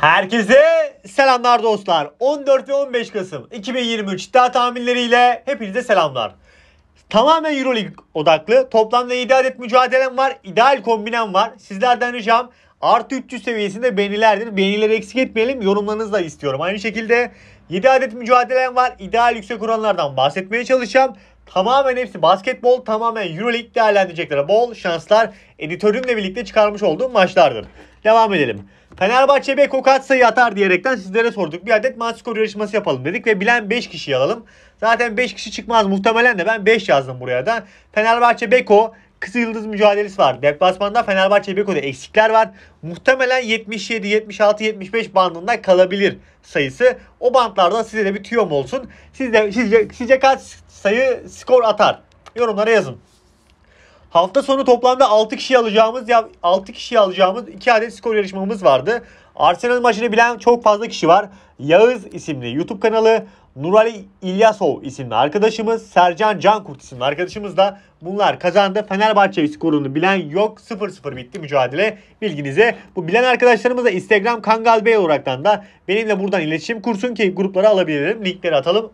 Herkese selamlar dostlar. 14 ve 15 Kasım 2023 iddia tahminleriyle hepinize selamlar. Tamamen Euroleague odaklı. Toplamda 7 adet mücadelem var. ideal kombinem var. Sizlerden ricam artı 300 seviyesinde beğenilerdir. Beğenileri eksik etmeyelim. Yorumlarınızı da istiyorum. Aynı şekilde 7 adet mücadelem var. ideal yüksek oranlardan bahsetmeye çalışacağım tamamen hepsi basketbol tamamen Euroleague değerlendirecekler. Bol şanslar editörümle birlikte çıkarmış olduğum maçlardır. Devam edelim. Fenerbahçe Beko kaç sayı atar diyerekten sizlere sorduk. Bir adet maç skoru yarışması yapalım dedik ve bilen 5 kişi alalım. Zaten 5 kişi çıkmaz muhtemelen de ben 5 yazdım buraya da. Fenerbahçe Beko Kızıldız mücadelesi var. Deplasmanda Fenerbahçe Beko'da eksikler var. Muhtemelen 77, 76, 75 bandında kalabilir sayısı. O bandlarda size de bir tüyom olsun. Siz de, sizce, sizce kaç sayı skor atar? Yorumlara yazın. Hafta sonu toplamda 6 kişi alacağımız ya 6 kişi alacağımız 2 adet skor yarışmamız vardı. Arsenal maçını bilen çok fazla kişi var. Yağız isimli YouTube kanalı Nurali İlyasov isimli arkadaşımız, Sercan Cankurt isimli arkadaşımız da bunlar kazandı. Fenerbahçe skorunu bilen yok. 0-0 bitti mücadele. Bilginize bu bilen arkadaşlarımız da Instagram Kangal Bey olaraktan da benimle buradan iletişim kursun ki gruplara alabilirim. Linkleri atalım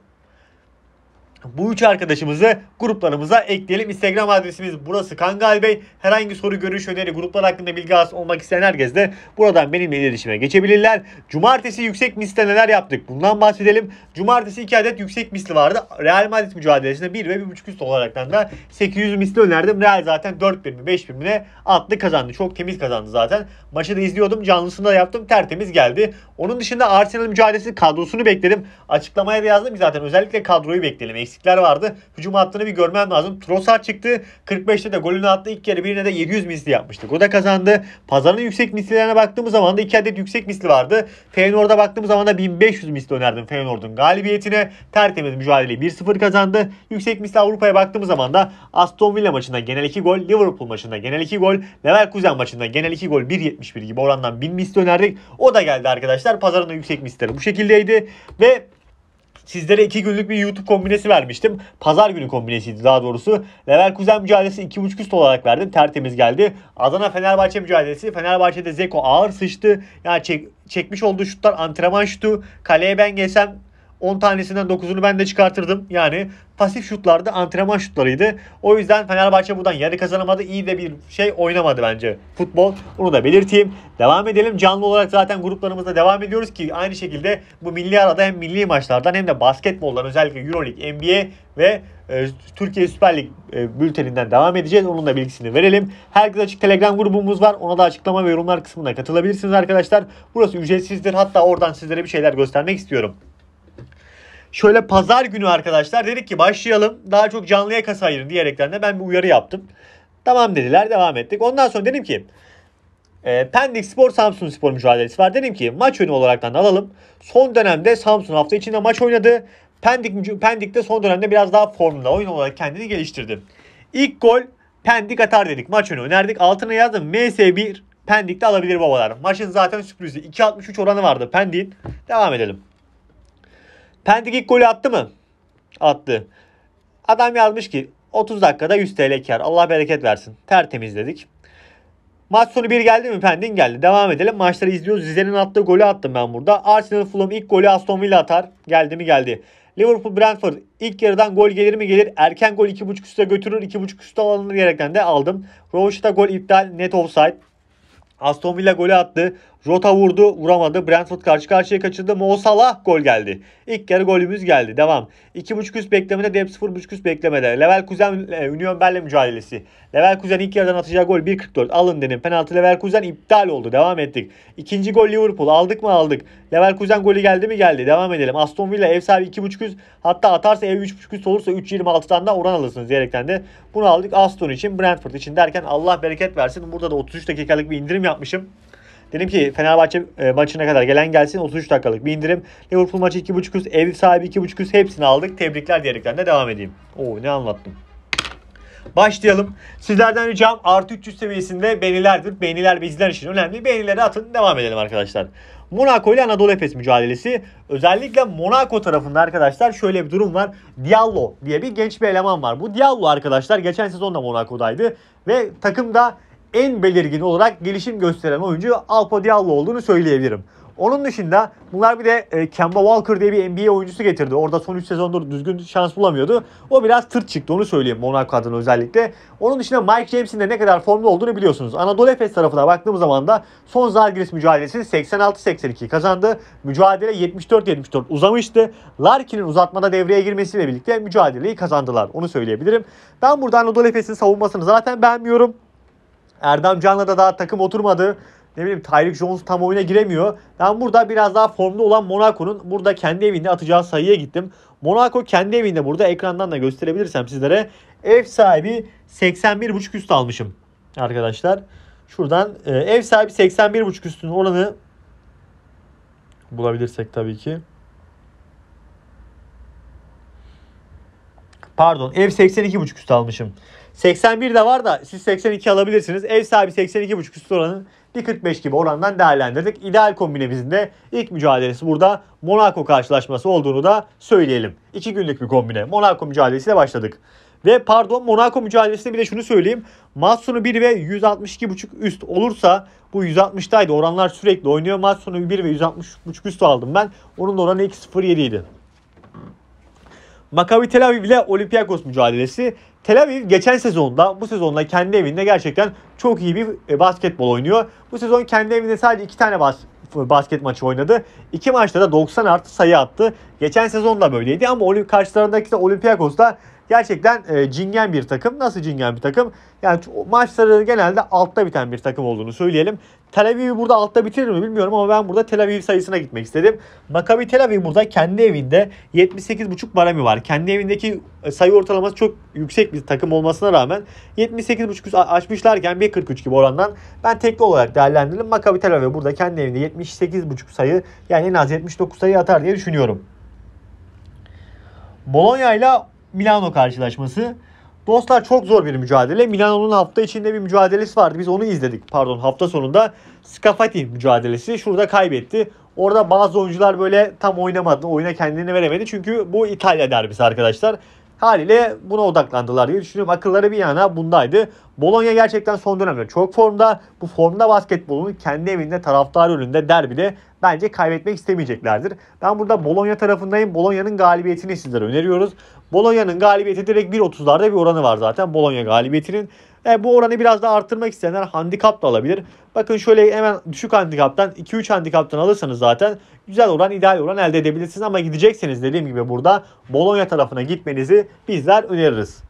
bu üç arkadaşımızı gruplarımıza ekleyelim. Instagram adresimiz burası Kangal Bey. Herhangi soru, görüş, öneri, gruplar hakkında bilgi alsın olmak isteyen herkes de buradan benimle iletişime geçebilirler. Cumartesi yüksek misli neler yaptık? Bundan bahsedelim. Cumartesi 2 adet yüksek misli vardı. Real Madrid mücadelesinde 1 ve 1.5 üst olarak da 800 misli önerdim. Real zaten 4 birimi 5 birimine atlı kazandı. Çok temiz kazandı zaten. Maçı da izliyordum. Canlısını da yaptım. Tertemiz geldi. Onun dışında Arsenal mücadelesi kadrosunu bekledim. Açıklamaya da yazdım zaten özellikle kadroyu bekledim eksikler vardı. Hücum hattını bir görmem lazım. Trossard çıktı. 45'te de golünü attı. İlk kere birine de 700 misli yapmıştık. O da kazandı. Pazarın yüksek mislilerine baktığımız zaman da 2 adet yüksek misli vardı. Feyenoord'a baktığımız zaman da 1500 misli önerdim Feyenoord'un galibiyetine. Tertemiz mücadeleyi 1-0 kazandı. Yüksek misli Avrupa'ya baktığımız zaman da Aston Villa maçında genel 2 gol, Liverpool maçında genel 2 gol, Leverkusen maçında genel 2 gol 1.71 gibi orandan 1000 misli önerdik. O da geldi arkadaşlar. Pazarın yüksek mislileri bu şekildeydi. Ve Sizlere 2 günlük bir YouTube kombinesi vermiştim. Pazar günü kombinesiydi daha doğrusu. Leverkusen mücadelesi 2.5 üst olarak verdim. Tertemiz geldi. Adana Fenerbahçe mücadelesi. Fenerbahçe'de Zeko ağır sıçtı. Yani çek, çekmiş olduğu şutlar antrenman şutu. Kaleye ben gelsem 10 tanesinden 9'unu ben de çıkartırdım. Yani pasif şutlardı, antrenman şutlarıydı. O yüzden Fenerbahçe buradan yarı kazanamadı. İyi de bir şey oynamadı bence futbol. Onu da belirteyim. Devam edelim. Canlı olarak zaten gruplarımızda devam ediyoruz ki aynı şekilde bu milli arada hem milli maçlardan hem de basketboldan özellikle Euroleague, NBA ve e, Türkiye Süper Lig e, bülteninden devam edeceğiz. Onun da bilgisini verelim. Herkes Açık Telegram grubumuz var. Ona da açıklama ve yorumlar kısmına katılabilirsiniz arkadaşlar. Burası ücretsizdir. Hatta oradan sizlere bir şeyler göstermek istiyorum. Şöyle pazar günü arkadaşlar dedik ki başlayalım. Daha çok canlıya kasa ayırın diyerekten de ben bir uyarı yaptım. Tamam dediler devam ettik. Ondan sonra dedim ki e, Pendik Spor Samsun Spor mücadelesi var. Dedim ki maç önü olaraktan alalım. Son dönemde Samsun hafta içinde maç oynadı. Pendik, Pendik de son dönemde biraz daha formunda oyun olarak kendini geliştirdi. İlk gol Pendik atar dedik. Maç önü önerdik. Altına yazdım MS1 Pendik'te alabilir babalar. Maçın zaten sürprizi. 2.63 oranı vardı Pendik'in. Devam edelim. Pendik ilk golü attı mı? Attı. Adam yazmış ki 30 dakikada 100 TL kar. Allah bereket versin. Tertemiz dedik. Maç sonu bir geldi mi? Pendik geldi. Devam edelim. Maçları izliyoruz. Rize'nin attığı golü attım ben burada. Arsenal Fulham ilk golü Aston Villa atar. Geldi mi geldi. Liverpool Brentford ilk yarıdan gol gelir mi gelir. Erken gol 2.5 üste götürür. 2.5 üste alınır diyerekten de aldım. Roche'da gol iptal. Net offside. Aston Villa golü attı. Rota vurdu, vuramadı. Brentford karşı karşıya kaçırdı. Mo Salah gol geldi. İlk kere golümüz geldi. Devam. 2.5 üst beklemede, Dep 0.5 üst beklemede. Leverkusen e, Union Berlin mücadelesi. kuzen ilk yerden atacağı gol 1.44. Alın dedim. Penaltı kuzen iptal oldu. Devam ettik. İkinci gol Liverpool. Aldık mı aldık. Leverkusen golü geldi mi geldi. Devam edelim. Aston Villa ev sahibi 2.5 üst. Hatta atarsa ev 3.5 üst olursa 3.26'dan da oran alırsınız diyerekten de. Bunu aldık Aston için Brentford için derken Allah bereket versin. Burada da 33 dakikalık bir indirim yapmışım. Dedim ki Fenerbahçe e, maçına kadar gelen gelsin 33 dakikalık bir indirim. Liverpool maçı 2.5 üst, ev sahibi 2.5 üst hepsini aldık. Tebrikler diyerekten de devam edeyim. Oo ne anlattım başlayalım. Sizlerden ricam artı 300 seviyesinde beğenilerdir. Beğeniler bizler için önemli. Beğenileri atın devam edelim arkadaşlar. Monaco ile Anadolu Efes mücadelesi. Özellikle Monaco tarafında arkadaşlar şöyle bir durum var. Diallo diye bir genç bir eleman var. Bu Diallo arkadaşlar geçen sezon da Monaco'daydı. Ve takımda en belirgin olarak gelişim gösteren oyuncu Alpo Diallo olduğunu söyleyebilirim. Onun dışında bunlar bir de e, Kemba Walker diye bir NBA oyuncusu getirdi. Orada son 3 sezondur düzgün şans bulamıyordu. O biraz tırt çıktı onu söyleyeyim Monaco adına özellikle. Onun dışında Mike James'in de ne kadar formda olduğunu biliyorsunuz. Anadolu Efes tarafına baktığımız zaman da son Zalgiris mücadelesini 86-82 kazandı. Mücadele 74-74 uzamıştı. Larkin'in uzatmada devreye girmesiyle birlikte mücadeleyi kazandılar. Onu söyleyebilirim. Ben burada Anadolu Efes'in savunmasını zaten beğenmiyorum. Erdem Can'la da daha takım oturmadı ne bileyim Tyreek Jones tam oyuna giremiyor. Ben burada biraz daha formda olan Monaco'nun burada kendi evinde atacağı sayıya gittim. Monaco kendi evinde burada ekrandan da gösterebilirsem sizlere ev sahibi 81.5 üst almışım arkadaşlar. Şuradan e, ev sahibi 81.5 üstünün oranı bulabilirsek tabii ki. Pardon ev 82.5 üst almışım. 81 de var da siz 82 alabilirsiniz. Ev sahibi 82.5 üst oranın 1.45 gibi orandan değerlendirdik. İdeal kombinemizin de ilk mücadelesi burada Monaco karşılaşması olduğunu da söyleyelim. 2 günlük bir kombine. Monaco mücadelesiyle başladık. Ve pardon Monaco mücadelesinde bir de şunu söyleyeyim. Maç 1 ve 162.5 üst olursa bu 160'taydı. Oranlar sürekli oynuyor. Maç 1 ve 160.5 üst aldım ben. Onun da oranı 2.07 idi. Maccabi Tel Aviv ile Olympiakos mücadelesi. Tel Aviv geçen sezonda bu sezonda kendi evinde gerçekten çok iyi bir e, basketbol oynuyor. Bu sezon kendi evinde sadece iki tane bas basket maçı oynadı. İki maçta da 90 artı sayı attı. Geçen sezon da böyleydi ama karşılarındaki de Olympiakos da gerçekten e, cingen bir takım. Nasıl cingen bir takım? Yani maçları genelde altta biten bir takım olduğunu söyleyelim. Tel Aviv'i burada altta bitirir mi bilmiyorum ama ben burada Tel Aviv sayısına gitmek istedim. Makabi Tel Aviv burada kendi evinde 78.5 baremi var. Kendi evindeki e, sayı ortalaması çok yüksek bir takım olmasına rağmen 78.5 açmışlarken 1.43 gibi orandan ben tekli olarak değerlendirdim. Makabi Tel Aviv burada kendi evinde 78.5 sayı yani en az 79 sayı atar diye düşünüyorum. Bologna ile Milano karşılaşması. Dostlar çok zor bir mücadele. Milano'nun hafta içinde bir mücadelesi vardı. Biz onu izledik. Pardon hafta sonunda Scafati mücadelesi. Şurada kaybetti. Orada bazı oyuncular böyle tam oynamadı. Oyuna kendini veremedi. Çünkü bu İtalya derbisi arkadaşlar. Haliyle buna odaklandılar diye düşünüyorum. Akılları bir yana bundaydı. Bologna gerçekten son dönemde çok formda. Bu formda basketbolun kendi evinde taraftar önünde derbide bence kaybetmek istemeyeceklerdir. Ben burada Bologna tarafındayım. Bologna'nın galibiyetini sizlere öneriyoruz. Bologna'nın galibiyeti direkt 1.30'larda bir oranı var zaten Bologna galibiyetinin. E, bu oranı biraz daha arttırmak isteyenler handikap da alabilir. Bakın şöyle hemen düşük handikaptan 2-3 handikaptan alırsanız zaten güzel oran ideal oran elde edebilirsiniz. Ama gidecekseniz dediğim gibi burada Bologna tarafına gitmenizi bizler öneririz.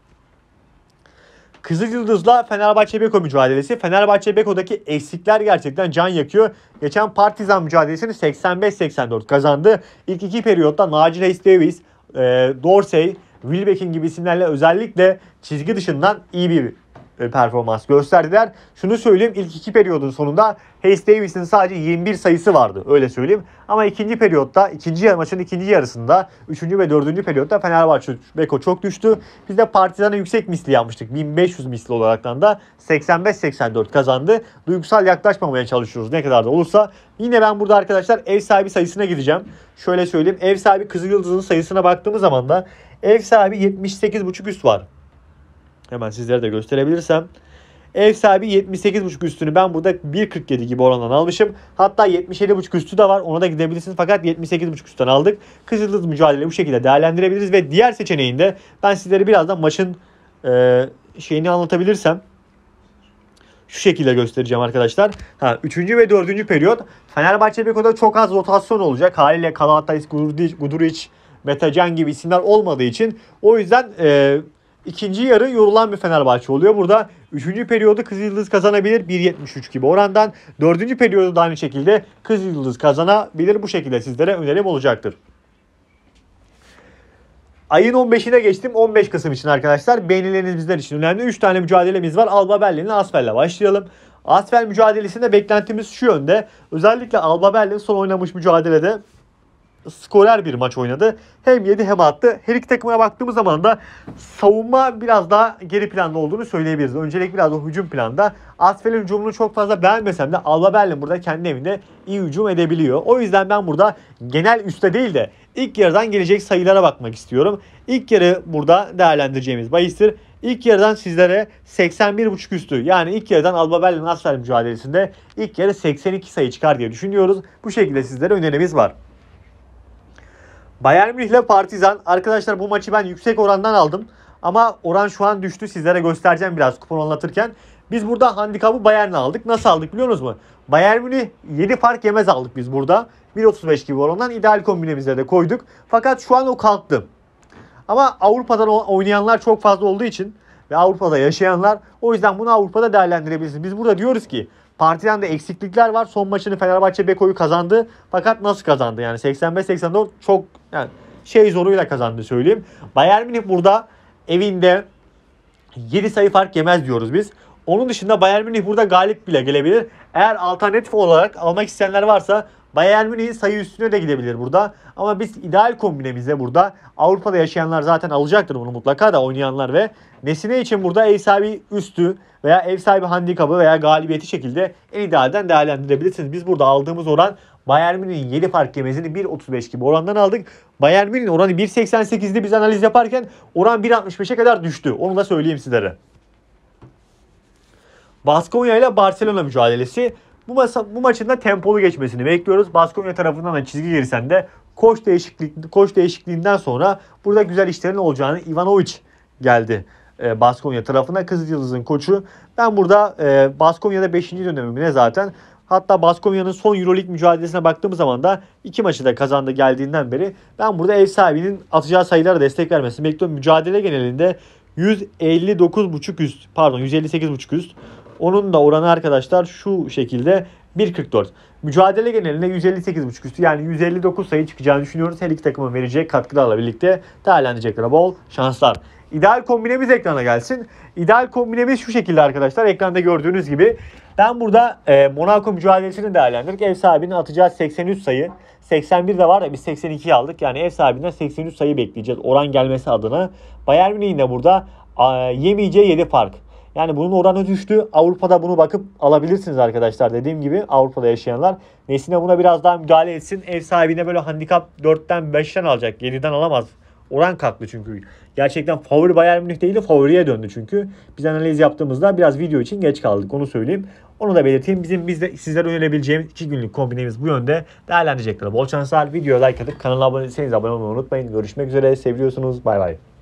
Kızıl Yıldız'la Fenerbahçe Beko mücadelesi. Fenerbahçe Beko'daki eksikler gerçekten can yakıyor. Geçen Partizan mücadelesini 85-84 kazandı. İlk iki periyotta Naci Reis Davis, e, Dorsey, Wilbeck'in gibi isimlerle özellikle çizgi dışından iyi bir e, performans gösterdiler. Şunu söyleyeyim ilk iki periyodun sonunda Hayes Davis'in sadece 21 sayısı vardı öyle söyleyeyim. Ama ikinci periyotta ikinci maçın ikinci yarısında üçüncü ve dördüncü periyotta Fenerbahçe Beko çok düştü. Biz de Partizan'a yüksek misli yapmıştık. 1500 misli olaraktan da 85-84 kazandı. Duygusal yaklaşmamaya çalışıyoruz ne kadar da olursa. Yine ben burada arkadaşlar ev sahibi sayısına gideceğim. Şöyle söyleyeyim ev sahibi Kızıl Yıldız'ın sayısına baktığımız zaman da ev sahibi 78.5 üst var. Hemen sizlere de gösterebilirsem. Ev sahibi 78.5 üstünü ben burada 1.47 gibi orandan almışım. Hatta 77.5 üstü de var. Ona da gidebilirsiniz. Fakat 78.5 üstten aldık. Kızıldız mücadele bu şekilde değerlendirebiliriz. Ve diğer seçeneğinde ben sizlere birazdan maçın e, şeyini anlatabilirsem şu şekilde göstereceğim arkadaşlar. Ha, üçüncü ve dördüncü periyot Fenerbahçe Beko'da çok az rotasyon olacak. Haliyle Kalatais, Guduric, Guduric Metacan gibi isimler olmadığı için o yüzden e, İkinci yarı yorulan bir Fenerbahçe oluyor. Burada üçüncü periyodu Kızıldız kazanabilir 1.73 gibi orandan. dördüncü periyodu da aynı şekilde Kızıldız kazanabilir. Bu şekilde sizlere önerim olacaktır. Ayın 15'ine geçtim. 15 Kasım için arkadaşlar. Beğenileriniz bizler için önemli. 3 tane mücadelemiz var. Alba Berlin'le Asfel'le başlayalım. Asfel mücadelesinde beklentimiz şu yönde. Özellikle Alba Berlin son oynamış mücadelede skorer bir maç oynadı. Hem yedi hem attı. Her iki takımına baktığımız zaman da savunma biraz daha geri planda olduğunu söyleyebiliriz. Öncelik biraz da hücum planda. Asfel'in hücumunu çok fazla beğenmesem de Alba Berlin burada kendi evinde iyi hücum edebiliyor. O yüzden ben burada genel üste değil de ilk yarıdan gelecek sayılara bakmak istiyorum. İlk yarı burada değerlendireceğimiz bahistir. İlk yarıdan sizlere 81.5 üstü yani ilk yarıdan Alba Berlin Asfer mücadelesinde ilk yarı 82 sayı çıkar diye düşünüyoruz. Bu şekilde sizlere önerimiz var. Bayern Münih ile Partizan. Arkadaşlar bu maçı ben yüksek orandan aldım. Ama oran şu an düştü. Sizlere göstereceğim biraz kupon anlatırken. Biz burada handikabı Bayern'le aldık. Nasıl aldık biliyor musunuz mu? Bayern Münih 7 fark yemez aldık biz burada. 1.35 gibi orandan ideal kombinemize de koyduk. Fakat şu an o kalktı. Ama Avrupa'dan oynayanlar çok fazla olduğu için ve Avrupa'da yaşayanlar o yüzden bunu Avrupa'da değerlendirebilirsiniz. Biz burada diyoruz ki Partiden de eksiklikler var. Son maçını Fenerbahçe Beko'yu kazandı. Fakat nasıl kazandı? Yani 85-84 çok yani şey zoruyla kazandı söyleyeyim. Bayern Münih burada evinde 7 sayı fark yemez diyoruz biz. Onun dışında Bayern Münih burada galip bile gelebilir. Eğer alternatif olarak almak isteyenler varsa Bayern Münih sayı üstüne de gidebilir burada. Ama biz ideal kombinemizde burada Avrupa'da yaşayanlar zaten alacaktır bunu mutlaka da oynayanlar ve Nesine için burada ev sahibi üstü veya ev sahibi handikabı veya galibiyeti şekilde en idealden değerlendirebilirsiniz. Biz burada aldığımız oran Bayern Münih'in 7 fark yemezini 1.35 gibi orandan aldık. Bayern Münih'in oranı 1.88'di biz analiz yaparken oran 1.65'e kadar düştü. Onu da söyleyeyim sizlere. Baskonya ile Barcelona mücadelesi. Bu, masa, bu maçın da tempolu geçmesini bekliyoruz. Baskonya tarafından da çizgi girsen de koç değişiklik koç değişikliğinden sonra burada güzel işlerin olacağını Ivanovic geldi e, Baskonya tarafına. Kızılyıldız'ın koçu. Ben burada e, Baskonya'da 5. dönemimine zaten hatta Baskonya'nın son Euroleague mücadelesine baktığımız zaman da iki maçı da kazandı geldiğinden beri ben burada ev sahibinin atacağı sayılara destek vermesini bekliyorum. Mücadele genelinde 159.5 üst pardon 158.5 üst onun da oranı arkadaşlar şu şekilde 1.44. Mücadele genelinde 158.5 üstü yani 159 sayı çıkacağını düşünüyoruz. Her iki takımın vereceği katkılarla birlikte değerlendirecekler bol şanslar. İdeal kombinemiz ekrana gelsin. İdeal kombinemiz şu şekilde arkadaşlar. Ekranda gördüğünüz gibi ben burada e, Monaco mücadelesini değerlendirdik. Ev sahibinin atacağı 83 sayı. 81 de var da biz 82 aldık. Yani ev sahibinden 83 sayı bekleyeceğiz. Oran gelmesi adına. Bayern Münih'in de burada a, yemeyeceği 7 fark. Yani bunun oranı düştü. Avrupa'da bunu bakıp alabilirsiniz arkadaşlar. Dediğim gibi Avrupa'da yaşayanlar. Nesine buna biraz daha müdahale etsin. Ev sahibine böyle handikap 4'ten 5'ten alacak. 7'den alamaz. Oran kalktı çünkü. Gerçekten favori Bayern Münih değil de favoriye döndü çünkü. Biz analiz yaptığımızda biraz video için geç kaldık onu söyleyeyim. Onu da belirteyim. Bizim bizde sizlere önerebileceğimiz 2 günlük kombinemiz bu yönde değerlenecektir. Bol şanslar. Videoya like atıp kanala abone değilseniz abone olmayı unutmayın. Görüşmek üzere. Seviyorsunuz. Bay bay.